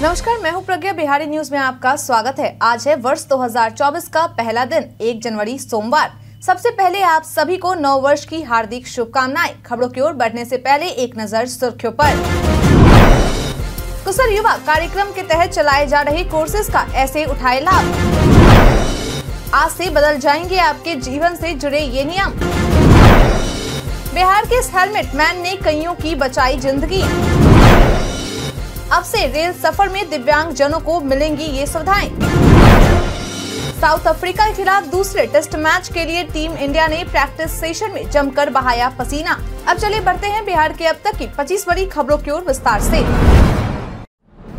नमस्कार मैं हूं प्रज्ञा बिहारी न्यूज में आपका स्वागत है आज है वर्ष 2024 का पहला दिन 1 जनवरी सोमवार सबसे पहले आप सभी को नव वर्ष की हार्दिक शुभकामनाएं खबरों की ओर बढ़ने से पहले एक नजर सुर्खियों पर कुशल युवा कार्यक्रम के तहत चलाए जा रहे कोर्सेज का ऐसे उठाए लाभ आज से बदल जाएंगे आपके जीवन से जुड़े ये नियम बिहार के इस हेलमेट मैन ने कईयों की बचाई जिंदगी अब से रेल सफर में दिव्यांग जनों को मिलेंगी ये सुविधाएं साउथ अफ्रीका के खिलाफ दूसरे टेस्ट मैच के लिए टीम इंडिया ने प्रैक्टिस सेशन में जमकर बहाया पसीना अब चले बढ़ते हैं बिहार के अब तक की 25 बड़ी खबरों की ओर विस्तार ऐसी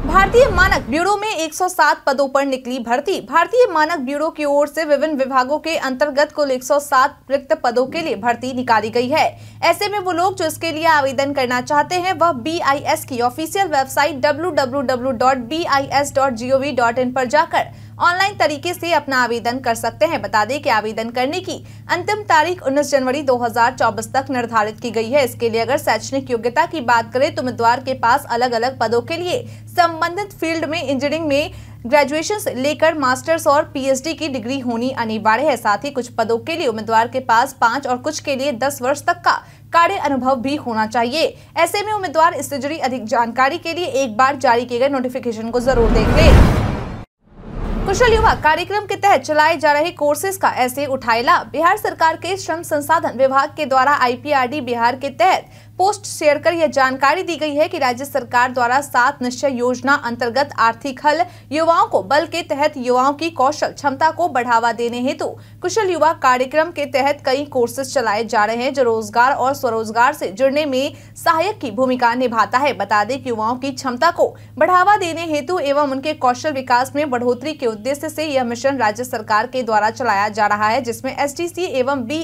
भारतीय मानक ब्यूरो में 107 पदों पर निकली भर्ती भारतीय मानक ब्यूरो की ओर से विभिन्न विभागों के अंतर्गत कुल 107 रिक्त पदों के लिए भर्ती निकाली गई है ऐसे में वो लोग जो इसके लिए आवेदन करना चाहते हैं वह बीआईएस की ऑफिशियल वेबसाइट डब्ल्यू पर जाकर ऑनलाइन तरीके से अपना आवेदन कर सकते हैं बता दें कि आवेदन करने की अंतिम तारीख 19 जनवरी 2024 तक निर्धारित की गई है इसके लिए अगर शैक्षणिक योग्यता की बात करें तो उम्मीदवार के पास अलग अलग पदों के लिए संबंधित फील्ड में इंजीनियरिंग में ग्रेजुएशन लेकर मास्टर्स और पीएचडी की डिग्री होनी अनिवार्य है साथ ही कुछ पदों के लिए उम्मीदवार के पास पाँच और कुछ के लिए दस वर्ष तक का कार्य अनुभव भी होना चाहिए ऐसे में उम्मीदवार इससे जुड़ी अधिक जानकारी के लिए एक बार जारी किए गए नोटिफिकेशन को जरूर देख लें कुशल युवा कार्यक्रम के तहत चलाए जा रहे कोर्सेज का ऐसे उठाए लाभ बिहार सरकार के श्रम संसाधन विभाग के द्वारा आईपीआरडी बिहार के तहत पोस्ट शेयर कर यह जानकारी दी गई है कि राज्य सरकार द्वारा सात निश्चय योजना अंतर्गत आर्थिक हल युवाओं को बल के तहत युवाओं की कौशल क्षमता को बढ़ावा देने हेतु तो कुशल युवा कार्यक्रम के तहत कई कोर्सेज चलाए जा रहे हैं जो रोजगार और स्वरोजगार से जुड़ने में सहायक की भूमिका निभाता है बता दें कि युवाओं की क्षमता को बढ़ावा देने हेतु एवं उनके कौशल विकास में बढ़ोतरी के उद्देश्य से यह मिशन राज्य सरकार के द्वारा चलाया जा रहा है जिसमें एस एवं बी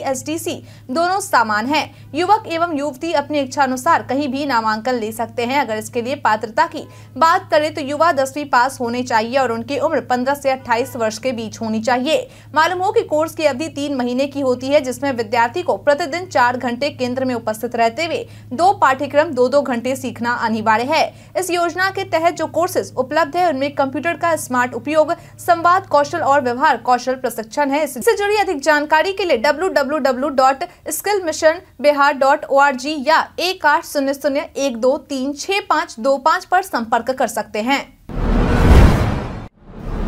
दोनों समान है युवक एवं युवती अपने इच्छा अनुसार कहीं भी नामांकन ले सकते हैं अगर इसके लिए पात्रता की बात करें तो युवा दसवीं पास होने चाहिए और उनकी उम्र पंद्रह से अट्ठाईस वर्ष के बीच होनी चाहिए मालूम हो की कोर्स की अवधि तीन महीने की होती है जिसमे विद्यार्थी को प्रतिदिन चार घंटे केंद्र में उपस्थित रहते हुए दो पाठ्यक्रम दो दो घंटे सीखना अनिवार्य है इस योजना के तहत जो कोर्सेज उपलब्ध है उनमें कंप्यूटर का स्मार्ट उपयोग संवाद कौशल और व्यवहार कौशल प्रशिक्षण है इससे जुड़ी अधिक जानकारी के लिए W dot skill mission Bihar dot O R G या एक आठ शून्य शून्य एक दो तीन छः पाँच दो पाँच पर संपर्क कर सकते हैं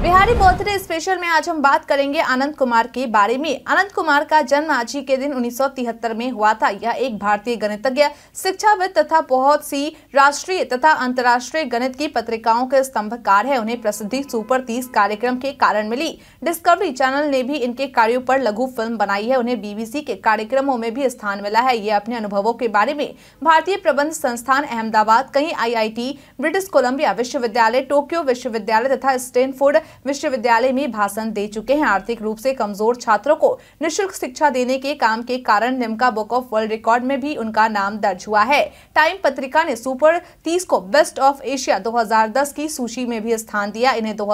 बिहारी बोलते स्पेशल में आज हम बात करेंगे अनंत कुमार के बारे में अनंत कुमार का जन्म आज ही के दिन 1973 में हुआ था यह एक भारतीय गणितज्ञ शिक्षाविद तथा बहुत सी राष्ट्रीय तथा अंतर्राष्ट्रीय गणित की पत्रिकाओं के स्तंभकार है उन्हें प्रसिद्धि सुपर तीस कार्यक्रम के कारण मिली डिस्कवरी चैनल ने भी इनके कार्यो पर लघु फिल्म बनाई है उन्हें बीबीसी के कार्यक्रमों में भी स्थान मिला है ये अपने अनुभवों के बारे में भारतीय प्रबंध संस्थान अहमदाबाद कहीं आई ब्रिटिश कोलम्बिया विश्वविद्यालय टोक्यो विश्वविद्यालय तथा स्टेनफोर्ड विश्वविद्यालय में भाषण दे चुके हैं आर्थिक रूप से कमजोर छात्रों को निःशुल्क शिक्षा देने के काम के कारण निमका बुक ऑफ वर्ल्ड रिकॉर्ड में भी उनका नाम दर्ज हुआ है टाइम पत्रिका ने सुपर तीस को बेस्ट ऑफ एशिया दो की सूची में भी स्थान दिया इन्हें दो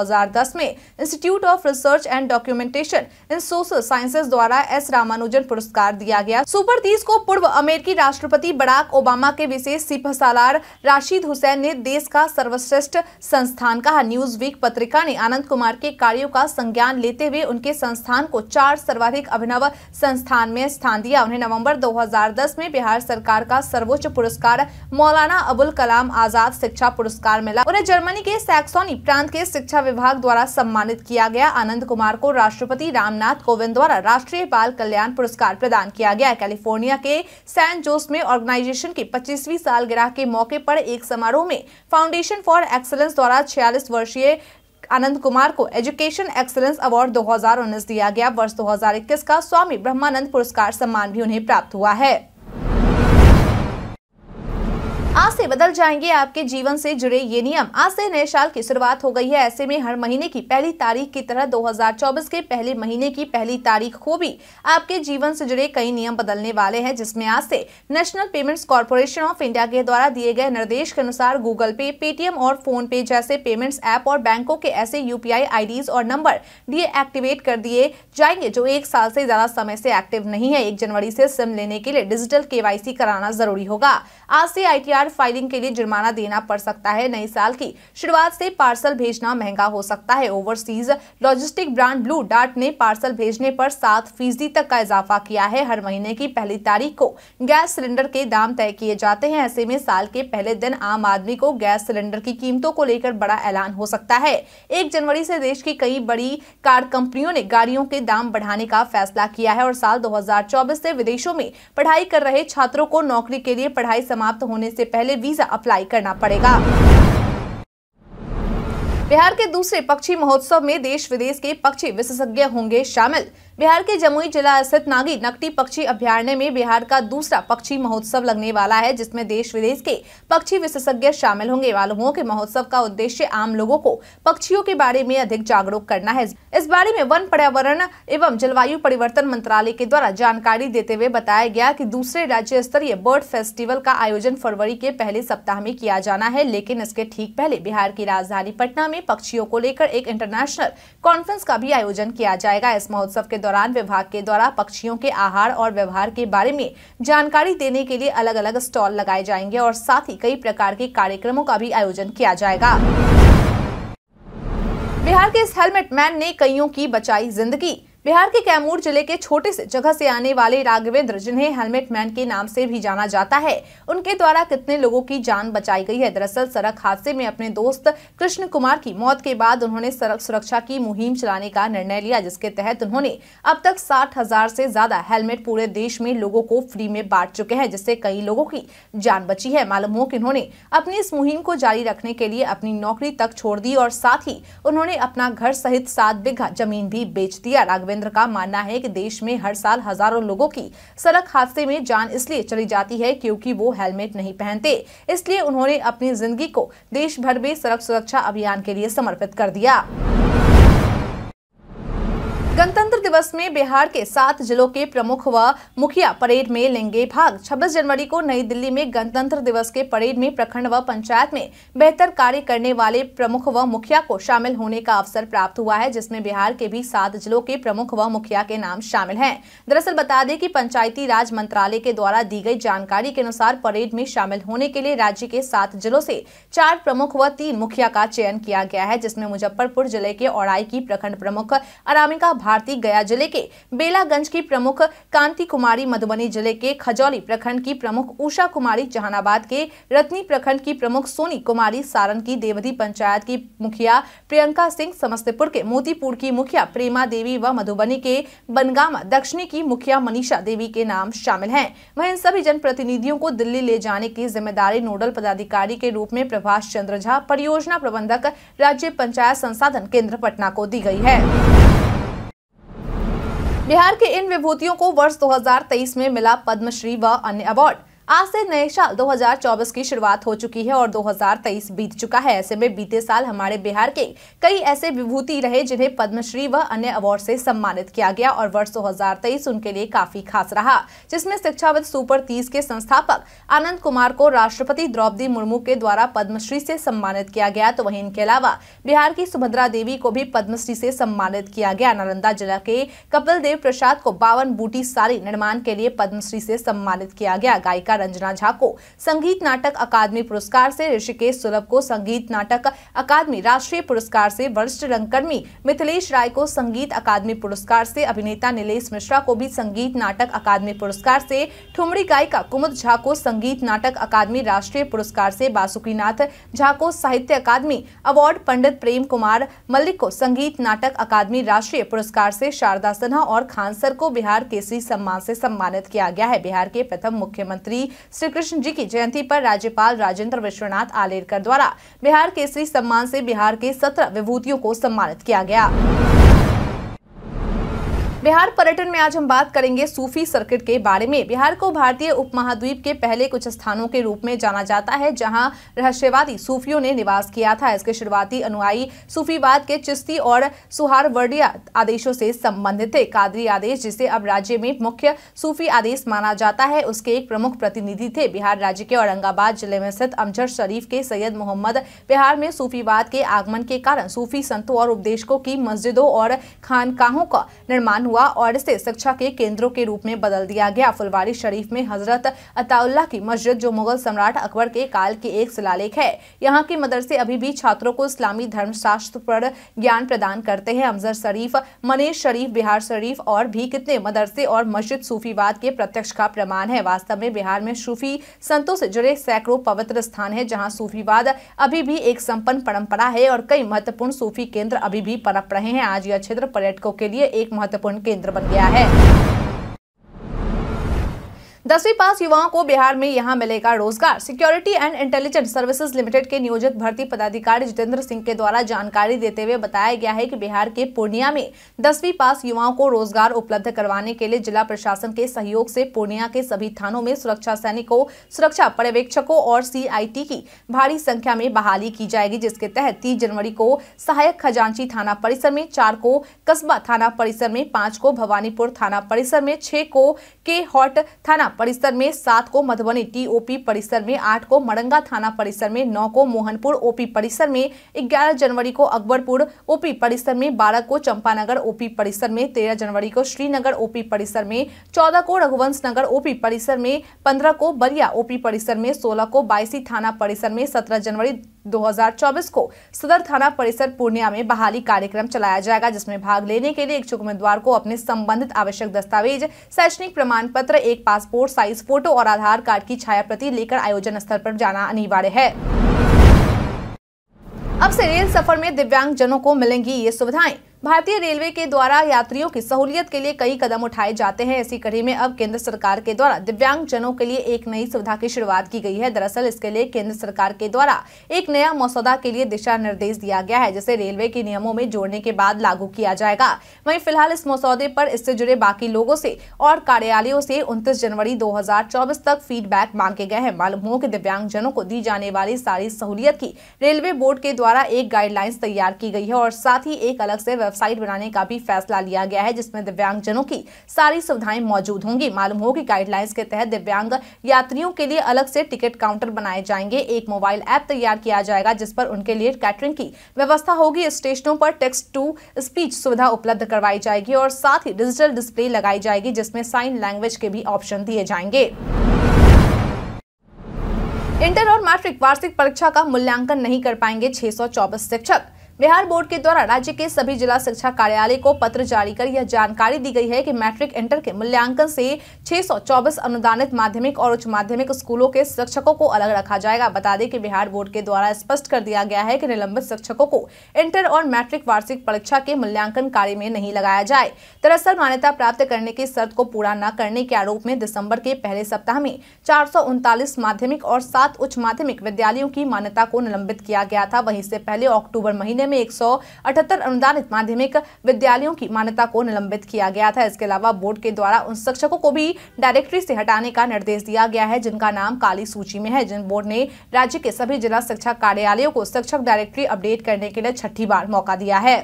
में Institute of Research and Documentation in Social Sciences द्वारा एस रामानुजन पुरस्कार दिया गया सुपर तीस को पूर्व अमेरिकी राष्ट्रपति बराक ओबामा के विशेष सिपहसालार राशिद हुसैन ने देश का सर्वश्रेष्ठ संस्थान कहा न्यूज वीक पत्रिका ने आनंद कुमार के कार्यों का संज्ञान लेते हुए उनके संस्थान को चार सर्वाधिक अभिनव संस्थान में स्थान दिया उन्हें नवंबर 2010 में बिहार सरकार का सर्वोच्च पुरस्कार मौलाना अबुल कलाम आजाद शिक्षा पुरस्कार मिला उन्हें जर्मनी के सैक्सोनी प्रांत के शिक्षा विभाग द्वारा सम्मानित किया गया आनंद कुमार को राष्ट्रपति रामनाथ कोविंद द्वारा राष्ट्रीय बाल कल्याण पुरस्कार प्रदान किया गया कैलिफोर्निया के सैन जोस में ऑर्गेनाइजेशन की पच्चीसवीं सालगिरह के मौके पर एक समारोह में फाउंडेशन फॉर एक्सलेंस द्वारा छियालीस वर्षीय आनंद कुमार को एजुकेशन एक्सलेंस अवार्ड 2019 दिया गया वर्ष 2021 का स्वामी ब्रह्मानंद पुरस्कार सम्मान भी उन्हें प्राप्त हुआ है से बदल जाएंगे आपके जीवन से जुड़े ये नियम आज से नए साल की शुरुआत हो गई है ऐसे में हर महीने की पहली तारीख की तरह 2024 के पहले महीने की पहली तारीख को भी आपके जीवन से जुड़े कई नियम बदलने वाले हैं जिसमें आज से National Payments Corporation of India के द्वारा दिए गए निर्देश के अनुसार गूगल पे पेटीएम और फोन पे जैसे पेमेंट्स ऐप और बैंकों के ऐसे यूपीआई आईडीज और नंबर डीएक्टिवेट कर दिए जाएंगे जो एक साल से ज्यादा समय से एक्टिव नहीं है एक जनवरी से सिम लेने के लिए डिजिटल केवाईसी कराना जरूरी होगा आज से आई टी फाइलिंग के लिए जुर्माना देना पड़ सकता है नए साल की शुरुआत से पार्सल भेजना महंगा हो सकता है overseas logistic brand Blue Dart ने पार्सल भेजने पर सात फीसदी तक का इजाफा किया है हर महीने की पहली तारीख को गैस सिलेंडर के दाम तय किए जाते हैं ऐसे में साल के पहले दिन आम आदमी को गैस सिलेंडर की कीमतों को लेकर बड़ा ऐलान हो सकता है एक जनवरी से देश की कई बड़ी कार कंपनियों ने गाड़ियों के दाम बढ़ाने का फैसला किया है और साल 2024 से विदेशों में पढ़ाई कर रहे छात्रों को नौकरी के लिए पढ़ाई समाप्त होने से पहले वीजा अप्लाई करना पड़ेगा बिहार के दूसरे पक्षी महोत्सव में देश विदेश के पक्षी विशेषज्ञ होंगे शामिल बिहार के जमुई जिला स्थित नागी नकटी पक्षी अभ्यारण्य में बिहार का दूसरा पक्षी महोत्सव लगने वाला है जिसमें देश विदेश के पक्षी विशेषज्ञ शामिल होंगे वालों के महोत्सव का उद्देश्य आम लोगों को पक्षियों के बारे में अधिक जागरूक करना है इस बारे में वन पर्यावरण एवं जलवायु परिवर्तन मंत्रालय के द्वारा जानकारी देते हुए बताया गया की दूसरे राज्य स्तरीय बर्ड फेस्टिवल का आयोजन फरवरी के पहले सप्ताह में किया जाना है लेकिन इसके ठीक पहले बिहार की राजधानी पटना में पक्षियों को लेकर एक इंटरनेशनल कॉन्फ्रेंस का भी आयोजन किया जाएगा इस महोत्सव के दौरान विभाग के द्वारा पक्षियों के आहार और व्यवहार के बारे में जानकारी देने के लिए अलग अलग स्टॉल लगाए जाएंगे और साथ ही कई प्रकार के कार्यक्रमों का भी आयोजन किया जाएगा बिहार के इस हेलमेट मैन ने कईयों की बचाई जिंदगी बिहार के कैमूर जिले के छोटे से जगह से आने वाले राघवेंद्र जिन्हें हेलमेट मैन के नाम से भी जाना जाता है उनके द्वारा कितने लोगों की जान बचाई गई है दरअसल सड़क हादसे में अपने दोस्त कृष्ण कुमार की मौत के बाद उन्होंने सड़क सुरक्षा की मुहिम चलाने का निर्णय लिया जिसके तहत उन्होंने अब तक साठ हजार से ज्यादा हेलमेट पूरे देश में लोगों को फ्री में बांट चुके हैं जिससे कई लोगों की जान बची है मालूम हो की उन्होंने अपनी इस मुहिम को जारी रखने के लिए अपनी नौकरी तक छोड़ दी और साथ ही उन्होंने अपना घर सहित सात बिघा जमीन भी बेच दिया राघवेंद्र रविंद्र का मानना है कि देश में हर साल हजारों लोगों की सड़क हादसे में जान इसलिए चली जाती है क्योंकि वो हेलमेट नहीं पहनते इसलिए उन्होंने अपनी जिंदगी को देश भर में सड़क सुरक्षा अभियान के लिए समर्पित कर दिया गणतंत्र दिवस में बिहार के सात जिलों के प्रमुख व मुखिया परेड में लेंगे भाग 26 जनवरी को नई दिल्ली में गणतंत्र दिवस के परेड में प्रखंड व पंचायत में बेहतर कार्य करने वाले प्रमुख व मुखिया को शामिल होने का अवसर प्राप्त हुआ है जिसमें बिहार के भी सात जिलों के प्रमुख व मुखिया के नाम शामिल है दरअसल बता दें की पंचायती राज मंत्रालय के द्वारा दी गई जानकारी के अनुसार परेड में शामिल होने के लिए राज्य के सात जिलों से चार प्रमुख व तीन मुखिया का चयन किया गया है जिसमें मुजफ्फरपुर जिले के औड़ाई की प्रखंड प्रमुख अरामिका भारती गया गया जिले के बेलागंज की प्रमुख कांति कुमारी मधुबनी जिले के खजौली प्रखंड की प्रमुख उषा कुमारी जहानाबाद के रत्नी प्रखंड की प्रमुख सोनी कुमारी सारण की देवधी पंचायत की मुखिया प्रियंका सिंह समस्तीपुर के मोतीपुर की मुखिया प्रेमा देवी व मधुबनी के बनगामा दक्षिणी की मुखिया मनीषा देवी के नाम शामिल है वह इन सभी जनप्रतिनिधियों को दिल्ली ले जाने की जिम्मेदारी नोडल पदाधिकारी के रूप में प्रभाष चंद्र झा परियोजना प्रबंधक राज्य पंचायत संसाधन केंद्र पटना को दी गई है बिहार के इन विभूतियों को वर्ष 2023 में मिला पद्मश्री व अन्य अवार्ड आज से नए साल 2024 की शुरुआत हो चुकी है और 2023 बीत चुका है ऐसे में बीते साल हमारे बिहार के कई ऐसे विभूति रहे जिन्हें पद्मश्री व अन्य अवार्ड से सम्मानित किया गया और वर्ष 2023 उनके लिए काफी खास रहा जिसमें शिक्षाविद सुपर तीस के संस्थापक आनंद कुमार को राष्ट्रपति द्रौपदी मुर्मू के द्वारा पद्मश्री से सम्मानित किया गया तो वही इनके अलावा बिहार की सुभद्रा देवी को भी पद्मश्री से सम्मानित किया गया नालंदा जिला के कपिल देव प्रसाद को बावन बूटी साड़ी निर्माण के लिए पद्मश्री से सम्मानित किया गया गायिका रंजना झा को संगीत नाटक अकादमी पुरस्कार से ऋषिकेश सुलभ को संगीत नाटक अकादमी राष्ट्रीय पुरस्कार से वरिष्ठ रंगकर्मी मिथिलेश राय को संगीत अकादमी पुरस्कार से अभिनेता नीलेश मिश्रा को भी संगीत नाटक अकादमी पुरस्कार से ठुमरी गायिका कुमुद झा को संगीत नाटक अकादमी राष्ट्रीय पुरस्कार से बासुकीनाथ झा को साहित्य अकादमी अवार्ड पंडित प्रेम कुमार मल्लिक को संगीत नाटक अकादमी राष्ट्रीय पुरस्कार से शारदा सिन्हा और खानसर को बिहार केसरी सम्मान से सम्मानित किया गया है बिहार के प्रथम मुख्यमंत्री श्री कृष्ण जी की जयंती पर राज्यपाल राजेंद्र विश्वनाथ आलेरकर द्वारा बिहार केसरी सम्मान से बिहार के सत्रह विभूतियों को सम्मानित किया गया बिहार पर्यटन में आज हम बात करेंगे सूफी सर्किट के बारे में बिहार को भारतीय उपमहाद्वीप के पहले कुछ स्थानों के रूप में जाना जाता है जहां रहस्यवादी सूफियों ने निवास किया था इसके शुरुआती अनुयायी सूफीवाद के चिश्ती और वर्डिया आदेशों से संबंधित थे कादरी आदेश जिसे अब राज्य में मुख्य सूफी आदेश माना जाता है उसके एक प्रमुख प्रतिनिधि थे बिहार राज्य के औरंगाबाद जिले में स्थित अमजर शरीफ के सैयद मोहम्मद बिहार में सूफीवाद के आगमन के कारण सूफी संतों और उपदेशकों की मस्जिदों और खानकाहों का निर्माण हुआ और इसे शिक्षा के केंद्रों के रूप में बदल दिया गया फुलवारी शरीफ में हजरत अताउल्ला की मस्जिद जो मुगल सम्राट अकबर के काल के एक शिलालेख है यहाँ के मदरसे अभी भी छात्रों को इस्लामी धर्मशास्त्र पर ज्ञान प्रदान करते हैं अमजर शरीफ मनीष शरीफ बिहार शरीफ और भी कितने मदरसे और मस्जिद सूफीवाद के प्रत्यक्ष का प्रमाण है वास्तव में बिहार में सूफी संतों से जुड़े सैकड़ों पवित्र स्थान है जहाँ सूफीवाद अभी भी एक संपन्न परंपरा है और कई महत्वपूर्ण सूफी केंद्र अभी भी परप रहे हैं आज यह क्षेत्र पर्यटकों के लिए एक महत्वपूर्ण केंद्र बन गया है दसवीं पास युवाओं को बिहार में यहाँ मिलेगा रोजगार Security and Intelligence Services Limited के नियोजित भर्ती पदाधिकारी जितेंद्र सिंह के द्वारा जानकारी देते हुए बताया गया है कि बिहार के पूर्णिया में दसवीं पास युवाओं को रोजगार उपलब्ध करवाने के लिए जिला प्रशासन के सहयोग से पूर्णिया के सभी थानों में सुरक्षा सैनिकों सुरक्षा पर्यवेक्षकों और सी की भारी संख्या में बहाली की जाएगी जिसके तहत तीस जनवरी को सहायक खजांची थाना परिसर में चार को कस्बा थाना परिसर में पांच को भवानीपुर थाना परिसर में छह को के हॉट थाना परिसर में सात को मधुबनी टीओपी परिसर में आठ को मरंगा थाना परिसर में नौ को मोहनपुर ओपी परिसर में ग्यारह जनवरी को अकबरपुर ओपी परिसर में बारह को चंपानगर ओपी परिसर में तेरह जनवरी को श्रीनगर ओपी परिसर में चौदह को रघुवंश नगर ओपी परिसर में पंद्रह को बरिया ओपी परिसर में सोलह को बाईसी थाना परिसर में सत्रह जनवरी 2024 को सदर थाना परिसर पूर्णिया में बहाली कार्यक्रम चलाया जाएगा जिसमें भाग लेने के लिए इच्छुक उम्मीदवार को अपने संबंधित आवश्यक दस्तावेज शैक्षणिक प्रमाण पत्र एक पासपोर्ट साइज फोटो और आधार कार्ड की छाया प्रति लेकर आयोजन स्थल पर जाना अनिवार्य है अब से रेल सफर में दिव्यांग जनों को मिलेंगी ये सुविधाएं भारतीय रेलवे के द्वारा यात्रियों की सहूलियत के लिए कई कदम उठाए जाते हैं इसी कड़ी में अब केंद्र सरकार के द्वारा दिव्यांग जनों के लिए एक नई सुविधा की शुरुआत की गई है दरअसल इसके लिए केंद्र सरकार के द्वारा एक नया मसौदा के लिए दिशा निर्देश दिया गया है जिसे रेलवे के नियमों में जोड़ने के बाद लागू किया जाएगा वही फिलहाल इस मसौदे पर इससे जुड़े बाकी लोगों से और कार्यालयों से उनतीस जनवरी दो तक फीडबैक मांगे गए हैं मालूम हो दिव्यांग दिव्यांगजनों को दी जाने वाली सारी सहूलियत की रेलवे बोर्ड के द्वारा एक गाइडलाइंस तैयार की गई है और साथ ही एक अलग से वेबसाइट बनाने का भी फैसला लिया गया है जिसमें दिव्यांगजनों की सारी सुविधाएं मौजूद होंगी मालूम हो कि गाइडलाइंस के तहत दिव्यांग यात्रियों के लिए अलग से टिकट काउंटर बनाए जाएंगे एक मोबाइल ऐप तैयार किया जाएगा जिस पर उनके लिए कैटरिंग की व्यवस्था होगी स्टेशनों पर टेक्स्ट टू स्पीच सुविधा उपलब्ध करवाई जाएगी और साथ ही डिजिटल डिस्प्ले लगाई जाएगी जिसमें साइन लैंग्वेज के भी ऑप्शन दिए जाएंगे इंटर और मैट्रिक वार्षिक परीक्षा का मूल्यांकन नहीं कर पाएंगे छह शिक्षक बिहार बोर्ड के द्वारा राज्य के सभी जिला शिक्षा कार्यालय को पत्र जारी कर यह जानकारी दी गई है कि मैट्रिक इंटर के मूल्यांकन से 624 अनुदानित माध्यमिक और उच्च माध्यमिक स्कूलों के शिक्षकों को अलग रखा जाएगा बता दें कि बिहार बोर्ड के द्वारा स्पष्ट कर दिया गया है कि निलंबित शिक्षकों को इंटर और मैट्रिक वार्षिक परीक्षा के मूल्यांकन कार्य में नहीं लगाया जाए दरअसल मान्यता प्राप्त करने की शर्त को पूरा न करने के आरोप में दिसंबर के पहले सप्ताह में चार माध्यमिक और सात उच्च माध्यमिक विद्यालयों की मान्यता को निलंबित किया गया था वहीं से पहले अक्टूबर महीने में एक अनुदानित माध्यमिक विद्यालयों की मान्यता को निलंबित किया गया था इसके अलावा बोर्ड के द्वारा उन शिक्षकों को भी डायरेक्टरी से हटाने का निर्देश दिया गया है जिनका नाम काली सूची में है जिन बोर्ड ने राज्य के सभी जिला शिक्षा कार्यालयों को शिक्षक डायरेक्टरी अपडेट करने के लिए छठी बार मौका दिया है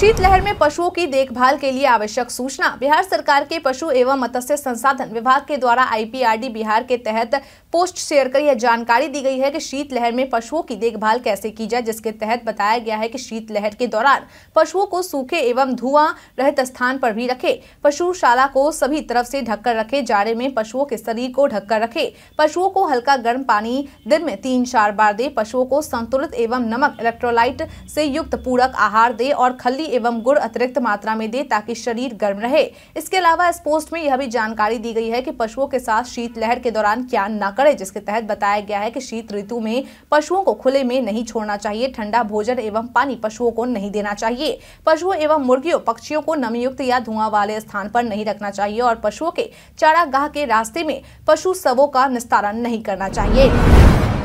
शीतलहर में पशुओं की देखभाल के लिए आवश्यक सूचना बिहार सरकार के पशु एवं मत्स्य संसाधन विभाग के द्वारा आईपीआरडी बिहार के तहत पोस्ट शेयर कर यह जानकारी दी गई है कि शीतलहर में पशुओं की देखभाल कैसे की जाए जिसके तहत बताया गया है कि शीतलहर के दौरान पशुओं को सूखे एवं धुआं रहित स्थान पर भी रखे पशुशाला को सभी तरफ से ढककर रखे जाड़े में पशुओं के शरीर को ढककर रखे पशुओं को हल्का गर्म पानी दिन में तीन चार बार दे पशुओं को संतुलित एवं नमक इलेक्ट्रोलाइट से युक्त पूरक आहार दे और खली एवं गुड़ अतिरिक्त मात्रा में दें ताकि शरीर गर्म रहे इसके अलावा इस पोस्ट में यह भी जानकारी दी गई है कि पशुओं के साथ शीतलहर के दौरान क्या न करें जिसके तहत बताया गया है कि शीत ऋतु में पशुओं को खुले में नहीं छोड़ना चाहिए ठंडा भोजन एवं पानी पशुओं को नहीं देना चाहिए पशुओं एवं मुर्गियों पक्षियों को नमीयुक्त या धुआं वाले स्थान पर नहीं रखना चाहिए और पशुओं के चारागाह के रास्ते में पशु सबों का निस्तारण नहीं करना चाहिए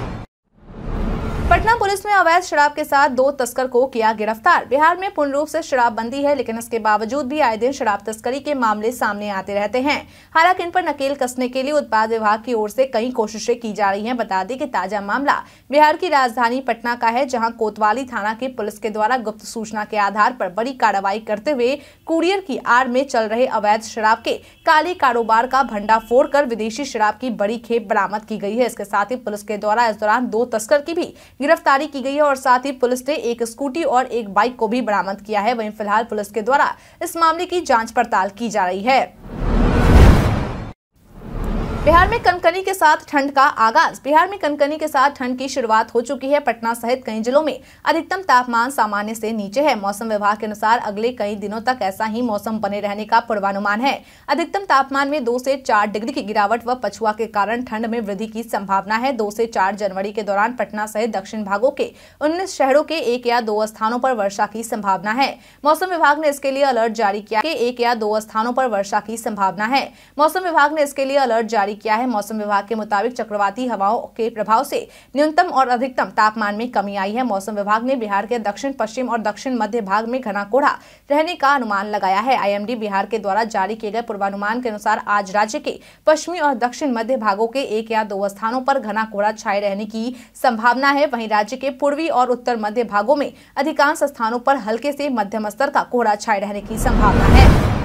पटना पुलिस ने अवैध शराब के साथ दो तस्कर को किया गिरफ्तार बिहार में पूर्ण रूप से शराबबंदी है लेकिन इसके बावजूद भी आए दिन शराब तस्करी के मामले सामने आते रहते हैं हालांकि इन पर नकेल कसने के लिए उत्पाद विभाग की ओर से कई कोशिशें की जा रही हैं बता दें कि ताजा मामला बिहार की राजधानी पटना का है जहाँ कोतवाली थाना के पुलिस के द्वारा गुप्त सूचना के आधार पर बड़ी कार्रवाई करते हुए कुरियर की आड़ में चल रहे अवैध शराब के काले कारोबार का भंडा कर विदेशी शराब की बड़ी खेप बरामद की गयी है इसके साथ ही पुलिस के द्वारा इस दौरान दो तस्कर की भी गिरफ्तारी की गई है और साथ ही पुलिस ने एक स्कूटी और एक बाइक को भी बरामद किया है वहीं फिलहाल पुलिस के द्वारा इस मामले की जाँच पड़ताल की जा रही है बिहार में कनकनी के साथ ठंड का आगाज बिहार में कनकनी के साथ ठंड की शुरुआत हो चुकी है पटना सहित कई जिलों में अधिकतम तापमान सामान्य से नीचे है मौसम विभाग के अनुसार अगले कई दिनों तक ऐसा ही मौसम बने रहने का पूर्वानुमान है अधिकतम तापमान में दो से चार डिग्री की गिरावट व पछुआ के कारण ठंड में वृद्धि की संभावना है दो से चार जनवरी के दौरान पटना सहित दक्षिण भागों के उन्नीस शहरों के एक या दो स्थानों पर वर्षा की संभावना है मौसम विभाग ने इसके लिए अलर्ट जारी किया एक या दो स्थानों पर वर्षा की संभावना है मौसम विभाग ने इसके लिए अलर्ट जारी जारी किया है मौसम विभाग के मुताबिक चक्रवाती हवाओं के प्रभाव से न्यूनतम और अधिकतम तापमान में कमी आई है मौसम विभाग ने बिहार के दक्षिण पश्चिम और दक्षिण मध्य भाग में घना कोहरा रहने का अनुमान लगाया है आई बिहार के द्वारा जारी किए गए पूर्वानुमान के अनुसार आज राज्य के पश्चिमी और दक्षिण मध्य भागों के एक या दो स्थानों पर घना कोहरा छाए रहने की संभावना है वहीं राज्य के पूर्वी और उत्तर मध्य भागों में अधिकांश स्थानों पर हल्के से मध्यम स्तर का कोहरा छाए रहने की संभावना है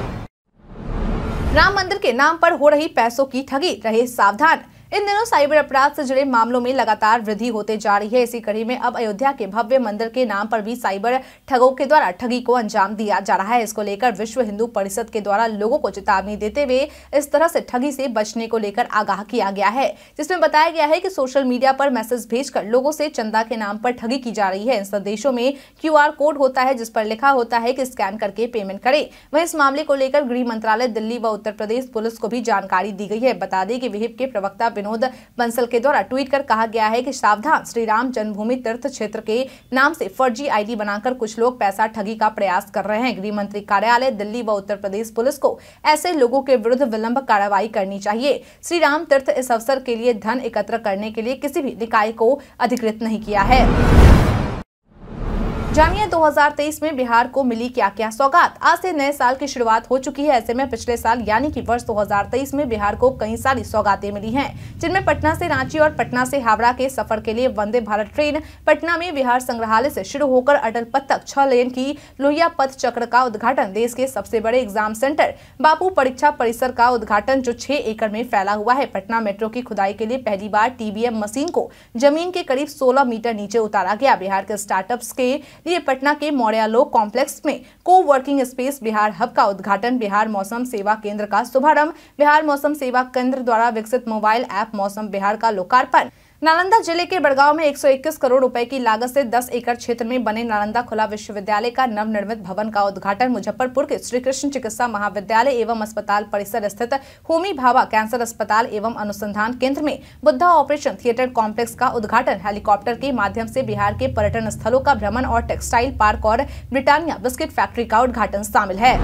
राम मंदिर के नाम पर हो रही पैसों की ठगी रहे सावधान इन दिनों साइबर अपराध से जुड़े मामलों में लगातार वृद्धि होते जा रही है इसी कड़ी में अब अयोध्या के भव्य मंदिर के नाम पर भी साइबर ठगों के द्वारा ठगी को अंजाम दिया जा रहा है इसको लेकर विश्व हिंदू परिषद के द्वारा लोगों को चेतावनी देते हुए इस तरह से ठगी से बचने को लेकर आगाह किया गया है जिसमें बताया गया है की सोशल मीडिया पर मैसेज भेज लोगों से चंदा के नाम पर ठगी की जा रही है इन संदेशों में क्यू कोड होता है जिस पर लिखा होता है की स्कैन करके पेमेंट करे वही इस मामले को लेकर गृह मंत्रालय दिल्ली व उत्तर प्रदेश पुलिस को भी जानकारी दी गई है बता दें की विहिप के प्रवक्ता विनोद बंसल के द्वारा ट्वीट कर कहा गया है कि सावधान श्री राम जन्मभूमि तीर्थ क्षेत्र के नाम से फर्जी आईडी बनाकर कुछ लोग पैसा ठगी का प्रयास कर रहे हैं गृह मंत्री कार्यालय दिल्ली व उत्तर प्रदेश पुलिस को ऐसे लोगों के विरुद्ध विलम्ब कार्रवाई करनी चाहिए श्री राम तीर्थ इस अवसर के लिए धन एकत्र करने के लिए किसी भी निकाय को अधिकृत नहीं किया है जानिए 2023 में बिहार को मिली क्या क्या सौगात आज से नए साल की शुरुआत हो चुकी है ऐसे में पिछले साल यानी कि वर्ष 2023 में बिहार को कई सारी सौगातें मिली हैं जिनमें पटना से रांची और पटना से हावड़ा के सफर के लिए वंदे भारत ट्रेन पटना में बिहार संग्रहालय से शुरू होकर अटल पथ तक छह लेन की लोहिया पथ चक्र का उद्घाटन देश के सबसे बड़े एग्जाम सेंटर बापू परीक्षा परिसर का उद्घाटन जो छह एकड़ में फैला हुआ है पटना मेट्रो की खुदाई के लिए पहली बार टीबीएम मशीन को जमीन के करीब सोलह मीटर नीचे उतारा गया बिहार के स्टार्टअप के ये पटना के मौर्यालोक कॉम्प्लेक्स में को वर्किंग स्पेस बिहार हब का उद्घाटन बिहार मौसम सेवा केंद्र का शुभारंभ बिहार मौसम सेवा केंद्र द्वारा विकसित मोबाइल ऐप मौसम बिहार का लोकार्पण नालंदा जिले के बड़गांव में 121 करोड़ रुपए की लागत से 10 एकड़ क्षेत्र में बने नालंदा खुला विश्वविद्यालय का नवनिर्मित भवन का उद्घाटन मुजफ्फरपुर के श्री कृष्ण चिकित्सा महाविद्यालय एवं अस्पताल परिसर स्थित होमी भाभा कैंसर अस्पताल एवं अनुसंधान केंद्र में बुद्धा ऑपरेशन थिएटर कॉम्प्लेक्स का उद्घाटन हेलीकॉप्टर के माध्यम से बिहार के पर्यटन स्थलों का भ्रमण और टेक्सटाइल पार्क और ब्रिटानिया बिस्किट फैक्ट्री का उद्घाटन शामिल है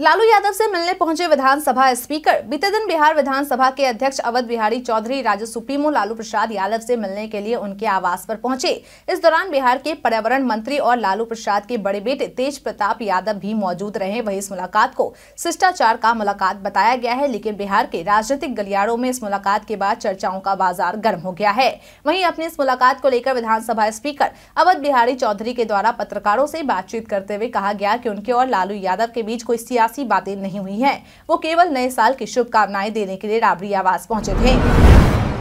लालू यादव से मिलने पहुंचे विधानसभा स्पीकर बीते दिन बिहार विधानसभा के अध्यक्ष अवध बिहारी चौधरी राज्य सुप्रीमो लालू प्रसाद यादव से मिलने के लिए उनके आवास पर पहुंचे इस दौरान बिहार के पर्यावरण मंत्री और लालू प्रसाद के बड़े बेटे तेज प्रताप यादव भी मौजूद रहे वही इस मुलाकात को शिष्टाचार का मुलाकात बताया गया है लेकिन बिहार के राजनीतिक गलियारों में इस मुलाकात के बाद चर्चाओं का बाजार गर्म हो गया है वही अपनी इस मुलाकात को लेकर विधानसभा स्पीकर अवध बिहारी चौधरी के द्वारा पत्रकारों से बातचीत करते हुए कहा गया की उनके और लालू यादव के बीच कोई सियासी बातें नहीं हुई हैं वो केवल नए साल की शुभकामनाएं देने के लिए राबड़ी आवास पहुंचे थे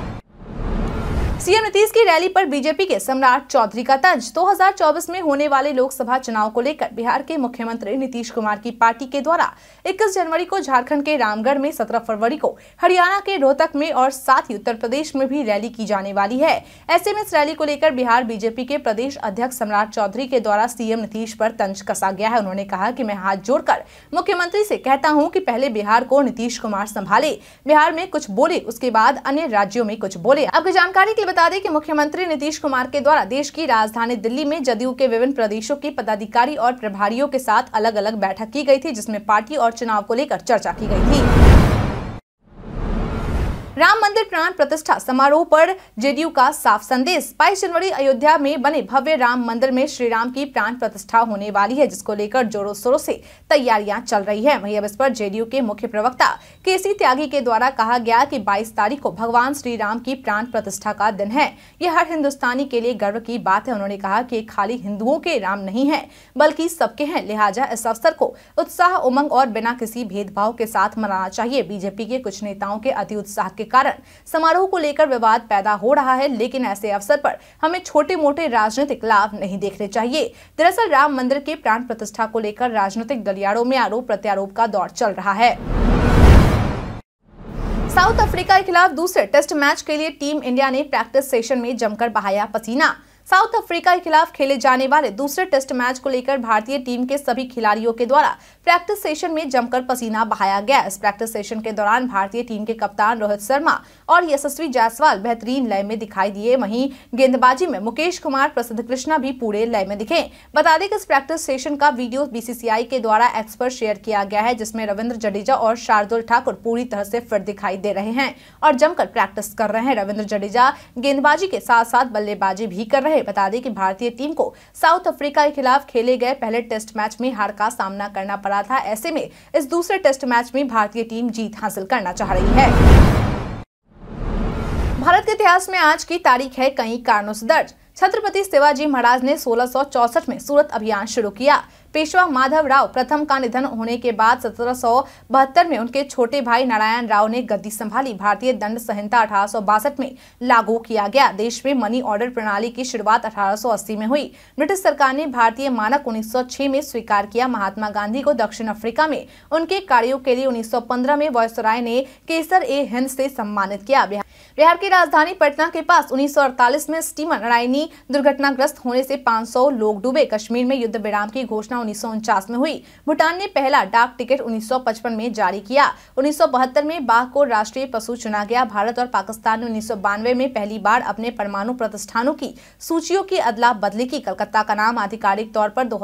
सीएम नीतीश की रैली पर बीजेपी के सम्राट चौधरी का तंज 2024 में होने वाले लोकसभा चुनाव को लेकर बिहार के मुख्यमंत्री नीतीश कुमार की पार्टी के द्वारा 21 जनवरी को झारखंड के रामगढ़ में 17 फरवरी को हरियाणा के रोहतक में और साथ ही उत्तर प्रदेश में भी रैली की जाने वाली है ऐसे में इस रैली को लेकर बिहार बीजेपी के प्रदेश अध्यक्ष सम्राट चौधरी के द्वारा सीएम नीतीश आरोप तंज कसा गया है उन्होंने कहा की मैं हाथ जोड़कर मुख्यमंत्री ऐसी कहता हूँ की पहले बिहार को नीतीश कुमार संभाले बिहार में कुछ बोले उसके बाद अन्य राज्यों में कुछ बोले अब जानकारी के बता दें कि मुख्यमंत्री नीतीश कुमार के द्वारा देश की राजधानी दिल्ली में जदयू के विभिन्न प्रदेशों के पदाधिकारी और प्रभारियों के साथ अलग अलग बैठक की गई थी जिसमें पार्टी और चुनाव को लेकर चर्चा की गई थी राम मंदिर प्राण प्रतिष्ठा समारोह पर जेडीयू का साफ संदेश बाईस जनवरी अयोध्या में बने भव्य राम मंदिर में श्री राम की प्राण प्रतिष्ठा होने वाली है जिसको लेकर जोरों शोरों से तैयारियां चल रही है वही अब इस पर जेडीयू के मुख्य प्रवक्ता के सी त्यागी के द्वारा कहा गया कि 22 तारीख को भगवान श्री राम की प्राण प्रतिष्ठा का दिन है ये हर हिंदुस्तानी के लिए गर्व की बात है उन्होंने कहा की खाली हिंदुओं के राम नहीं है बल्कि सबके हैं लिहाजा इस अवसर को उत्साह उमंग और बिना किसी भेदभाव के साथ मनाना चाहिए बीजेपी के कुछ नेताओं के अति उत्साह के के कारण समारोह को लेकर विवाद पैदा हो रहा है लेकिन ऐसे अवसर पर हमें छोटे मोटे राजनीतिक लाभ नहीं देखने चाहिए दरअसल राम मंदिर के प्राण प्रतिष्ठा को लेकर राजनीतिक गलियारों में आरोप प्रत्यारोप का दौर चल रहा है साउथ अफ्रीका के खिलाफ दूसरे टेस्ट मैच के लिए टीम इंडिया ने प्रैक्टिस सेशन में जमकर बहाया पसीना साउथ अफ्रीका के खिलाफ खेले जाने वाले दूसरे टेस्ट मैच को लेकर भारतीय टीम के सभी खिलाड़ियों के द्वारा प्रैक्टिस सेशन में जमकर पसीना बहाया गया इस प्रैक्टिस सेशन के दौरान भारतीय टीम के कप्तान रोहित शर्मा और यशस्वी जायसवाल बेहतरीन लय में दिखाई दिए वहीं गेंदबाजी में मुकेश कुमार प्रसिद्ध कृष्णा भी पूरे लय में दिखे बता दें कि इस प्रैक्टिस सेशन का वीडियो बीसीसीआई के द्वारा एक्सपर्ट शेयर किया गया है जिसमें रविंद्र जडेजा और शार्दुल ठाकुर पूरी तरह से फिट दिखाई दे रहे हैं और जमकर प्रैक्टिस कर रहे हैं रविन्द्र जडेजा गेंदबाजी के साथ साथ बल्लेबाजी भी कर रहे है बता दें कि भारतीय टीम को साउथ अफ्रीका के खिलाफ खेले गए पहले टेस्ट मैच में हार का सामना करना पड़ा था ऐसे में इस दूसरे टेस्ट मैच में भारतीय टीम जीत हासिल करना चाह रही है भारत के इतिहास में आज की तारीख है कई कारणों से दर्ज छत्रपति शिवाजी महाराज ने सोलह में सूरत अभियान शुरू किया पेशवा माधव राव प्रथम का निधन होने के बाद सत्रह में उनके छोटे भाई नारायण राव ने गद्दी संभाली भारतीय दंड संहिता अठारह में लागू किया गया देश में मनी ऑर्डर प्रणाली की शुरुआत 1880 में हुई ब्रिटिश सरकार ने भारतीय मानक 1906 में स्वीकार किया महात्मा गांधी को दक्षिण अफ्रीका में उनके कार्यो के लिए उन्नीस में वायसराय ने केसर ए हिंद से सम्मानित किया बिहार की राजधानी पटना के पास उन्नीस में स्टीमर नारायणी दुर्घटनाग्रस्त होने से 500 लोग डूबे कश्मीर में युद्ध विराम की घोषणा उन्नीस में हुई भूटान ने पहला डाक टिकट 1955 में जारी किया 1972 में बाघ को राष्ट्रीय पशु चुना गया भारत और पाकिस्तान ने उन्नीस में पहली बार अपने परमाणु प्रतिष्ठानों की सूचियों की अदला बदली की कलकत्ता का नाम आधिकारिक तौर पर दो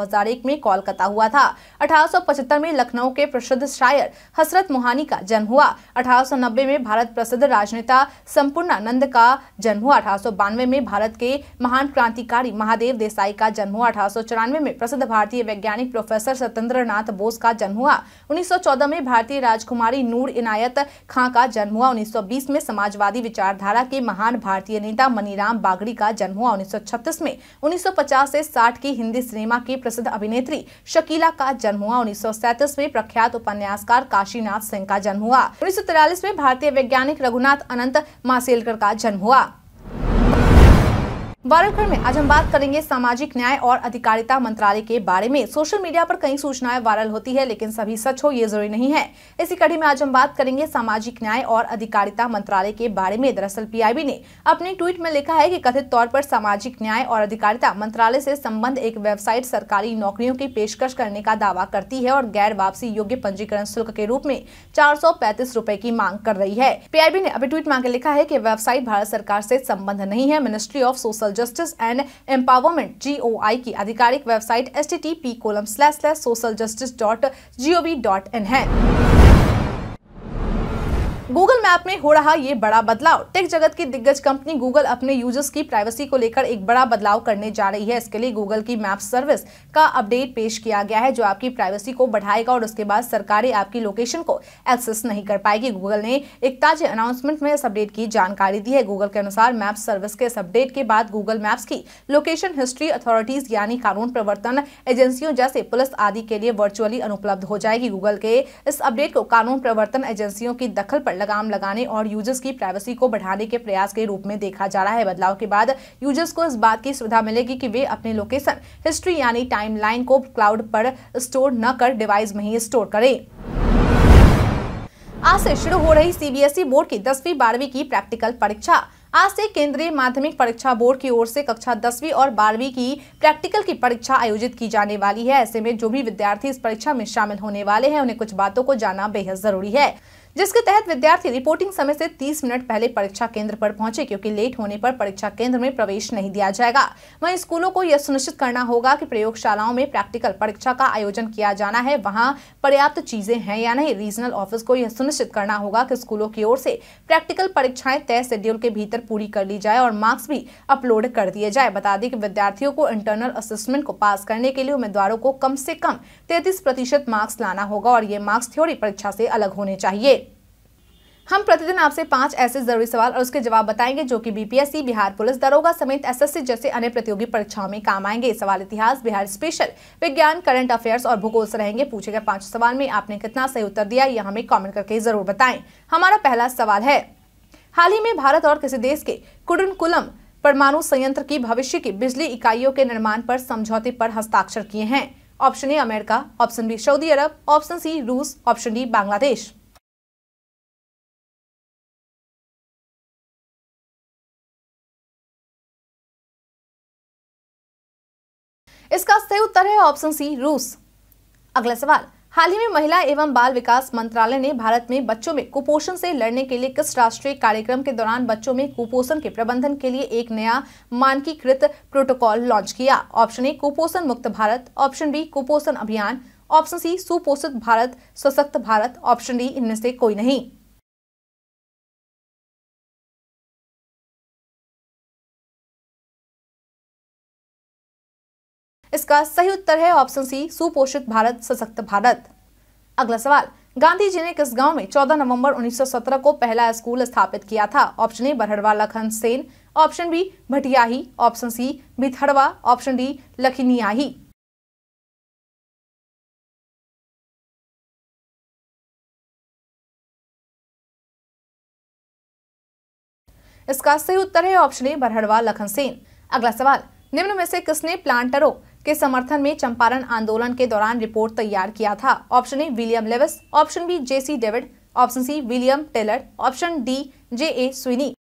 में कोलकाता हुआ था अठारह में लखनऊ के प्रसिद्ध शायर हसरत मोहानी का जन्म हुआ अठारह में भारत प्रसिद्ध राजनेता संपूर्णानंद का जन्म हुआ अठारह में भारत के महान क्रांतिकारी महादेव देसाई का जन्म हुआ अठारह में प्रसिद्ध भारतीय वैज्ञानिक वैज्ञानिक प्रोफेसर सत्येंद्र नाथ बोस का जन्म हुआ 1914 में भारतीय राजकुमारी नूर इनायत खां का जन्म हुआ 1920 में समाजवादी विचारधारा के महान भारतीय नेता मनीराम बागड़ी का जन्म हुआ 1936 में 1950 से 60 की हिंदी सिनेमा की प्रसिद्ध अभिनेत्री शकीला का जन्म हुआ उन्नीस में प्रख्यात उपन्यासकार काशीनाथ सिंह का जन्म हुआ उन्नीस में भारतीय वैज्ञानिक रघुनाथ अनंत मासेलकर का जन्म हुआ बारह में आज हम बात करेंगे सामाजिक न्याय और अधिकारिता मंत्रालय के बारे में सोशल मीडिया पर कई सूचनाएं वायरल होती है लेकिन सभी सच हो ये जरूरी नहीं है इसी कड़ी में आज हम बात करेंगे सामाजिक न्याय और अधिकारिता मंत्रालय के बारे में दरअसल पीआईबी ने अपने ट्वीट में लिखा है कि कथित तौर पर सामाजिक न्याय और अधिकारिता मंत्रालय से संबंध एक वेबसाइट सरकारी नौकरियों की पेशकश करने का दावा करती है और गैर वापसी योग्य पंजीकरण शुल्क के रूप में चार सौ की मांग कर रही है पीआईबी ने अभी ट्वीट मांग लिखा है की वेबसाइट भारत सरकार ऐसी संबंध नहीं है Ministry of Social Social Justice and Empowerment GOI की आधिकारिक website S T T P colon slash slash social justice dot G O dot in है गूगल मैप में हो रहा ये बड़ा बदलाव टेक जगत की दिग्गज कंपनी गूगल अपने यूजर्स की प्राइवेसी को लेकर एक बड़ा बदलाव करने जा रही है इसके लिए गूगल की मैप सर्विस का अपडेट पेश किया गया है जो आपकी प्राइवेसी को बढ़ाएगा और उसके बाद सरकारें आपकी लोकेशन को एक्सेस नहीं कर पाएगी गूगल ने एक ताजे अनाउंसमेंट में इस अपडेट की जानकारी दी है गूगल के अनुसार मैप सर्विस के इस अपडेट के बाद गूगल मैप्स की लोकेशन हिस्ट्री अथॉरिटीज यानी कानून प्रवर्तन एजेंसियों जैसे पुलिस आदि के लिए वर्चुअली अनुपलब्ध हो जाएगी गूगल के इस अपडेट को कानून प्रवर्तन एजेंसियों की दखल पर लगाम लगाने और यूजर्स की प्राइवेसी को बढ़ाने के प्रयास के रूप में देखा जा रहा है बदलाव के बाद यूजर्स को इस बात की सुविधा मिलेगी कि वे अपने लोकेशन हिस्ट्री यानी टाइमलाइन को क्लाउड पर स्टोर न कर डिवाइस में ही स्टोर करें आज से शुरू हो रही सीबीएसई e बोर्ड की दसवीं बारहवीं की प्रैक्टिकल परीक्षा आज से केंद्रीय माध्यमिक परीक्षा बोर्ड की ओर से कक्षा दसवीं और बारहवीं की प्रैक्टिकल की परीक्षा आयोजित की जाने वाली है ऐसे में जो भी विद्यार्थी इस परीक्षा में शामिल होने वाले हैं उन्हें कुछ बातों को जानना बेहद जरूरी है जिसके तहत विद्यार्थी रिपोर्टिंग समय से 30 मिनट पहले परीक्षा केंद्र पर पहुंचे क्योंकि लेट होने पर परीक्षा केंद्र में प्रवेश नहीं दिया जाएगा वहीं स्कूलों को यह सुनिश्चित करना होगा कि प्रयोगशालाओं में प्रैक्टिकल परीक्षा का आयोजन किया जाना है वहां पर्याप्त चीजें हैं या नहीं रीजनल ऑफिस को यह सुनिश्चित करना होगा कि स्कूलों की ओर से प्रैक्टिकल परीक्षाएं तय शेड्यूल के भीतर पूरी कर ली जाए और मार्क्स भी अपलोड कर दिए जाए बता दें कि विद्यार्थियों को इंटरनल असेसमेंट को पास करने के लिए उम्मीदवारों को कम से कम तैतीस प्रतिशत मार्क्स लाना होगा और ये मार्क्स थ्योरी परीक्षा से अलग होने चाहिए हम प्रतिदिन आपसे पांच ऐसे जरूरी सवाल और उसके जवाब बताएंगे जो कि बीपीएससी बिहार पुलिस दरोगा समेत एसएससी जैसे अन्य प्रतियोगी परीक्षाओं में काम आएंगे सवाल इतिहास बिहार स्पेशल विज्ञान करंट अफेयर्स और भूगोल से रहेंगे पूछे गए पांच सवाल में आपने कितना सही उत्तर दिया यह हमें कॉमेंट करके जरूर बताए हमारा पहला सवाल है हाल ही में भारत और किसी देश के कुडनकुलम परमाणु संयंत्र की भविष्य की बिजली इकाइयों के निर्माण पर समझौते पर हस्ताक्षर किए हैं option A America option B सऊदी अरब ऑप्शन सी रूस ऑप्शन डी बांग्लादेश उत्तर है ऑप्शन सी रूस अगला सवाल हाल ही में महिला एवं बाल विकास मंत्रालय ने भारत में बच्चों में कुपोषण से लड़ने के लिए किस राष्ट्रीय कार्यक्रम के दौरान बच्चों में कुपोषण के प्रबंधन के लिए एक नया मानकीकृत प्रोटोकॉल लॉन्च किया ऑप्शन ए कुपोषण मुक्त भारत ऑप्शन बी कुपोषण अभियान ऑप्शन सी सुपोषित भारत सशक्त भारत ऑप्शन डी इनमें से कोई नहीं इसका सही उत्तर है ऑप्शन सी सुपोषित भारत सशक्त भारत अगला सवाल गांधी जी ने किस गांव में 14 नवंबर 1917 को पहला स्कूल स्थापित किया था option A Barharwa Lakhan Sen option B Bhatiyahi option C Bhithadwa option D Lakhaniyahi इसका सही उत्तर है ऑप्शन ए बरहड़वा लखन सेन अगला सवाल निम्न में से किसने प्लांटरों के समर्थन में चंपारण आंदोलन के दौरान रिपोर्ट तैयार किया था option A William Lewis option B J C David option C William Taylor option D J A Swinney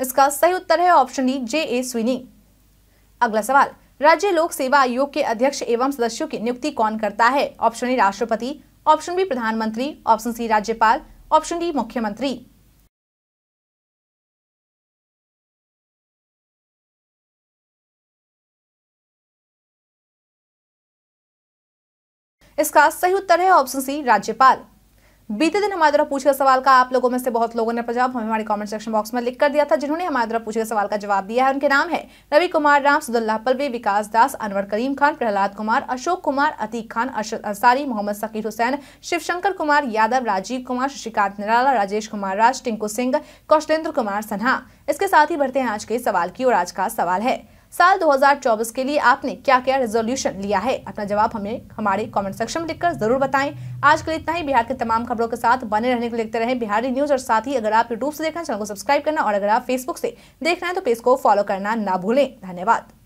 इसका सही उत्तर है option D J A Swinney अगला सवाल राज्य लोक सेवा आयोग के अध्यक्ष एवं सदस्यों की नियुक्ति कौन करता है ऑप्शन ए राष्ट्रपति ऑप्शन बी प्रधानमंत्री ऑप्शन सी राज्यपाल ऑप्शन डी मुख्यमंत्री इसका सही उत्तर है ऑप्शन सी राज्यपाल बीते दिन हमारे द्वारा पूछे सवाल का आप लोगों में से बहुत लोगों ने जवाब हमें हमारे कमेंट सेक्शन बॉक्स में लिख कर दिया था जिन्होंने हमारे द्वारा पूछे सवाल का जवाब दिया है उनके नाम है रवि कुमार राम सुदुल्ला पलवी विकास दास अनवर करीम खान प्रहलाद कुमार अशोक कुमार अतीक खान अरशद अंसारी मोहम्मद सकीर हुसैन शिवशंकर कुमार यादव राजीव कुमार शशिकांत निराला राजेश कुमार राज टिंकू सिंह कौशलेंद्र कुमार सन्हा इसके साथ ही बढ़ते हैं आज के सवाल की और आज का सवाल है साल 2024 के लिए आपने क्या क्या रेजोल्यूशन लिया है अपना जवाब हमें हमारे कमेंट सेक्शन में लिखकर जरूर बताएं आज के लिए इतना ही बिहार के तमाम खबरों के साथ बने रहने को देखते रहें बिहारी न्यूज और साथ ही अगर आप यूट्यूब से देखना चैनल को सब्सक्राइब करना और अगर आप फेसबुक से देख रहे हैं तो पेज को फॉलो करना ना भूलें धन्यवाद